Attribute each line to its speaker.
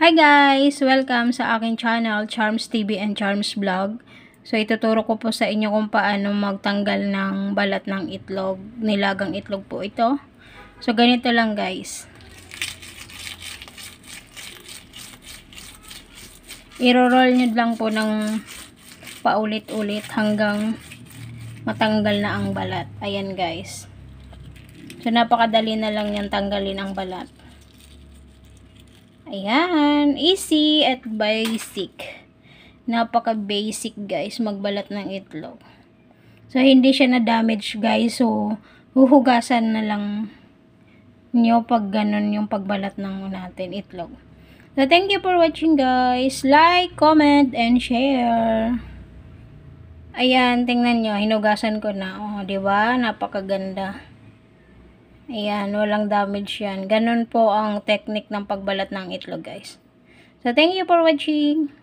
Speaker 1: Hi guys! Welcome sa akin channel, Charms TV and Charms Vlog. So, ituturo ko po sa inyo kung paano magtanggal ng balat ng itlog. Nilagang itlog po ito. So, ganito lang guys. Iro-roll nyo lang po ng paulit-ulit hanggang matanggal na ang balat.
Speaker 2: Ayan guys.
Speaker 1: So, napakadali na lang yan tanggalin ang balat. Ayan, easy at basic. Napaka basic guys, magbalat ng itlog. So, hindi siya na-damage guys. So, huhugasan na lang nyo pag ganun yung pagbalat ng natin itlog. So, thank you for watching guys. Like, comment, and share. Ayan, tingnan nyo. Hinugasan ko na. O, oh, ba diba? Napakaganda. Ayan, walang damage yan. Ganun po ang technique ng pagbalat ng itlog, guys. So, thank you for watching.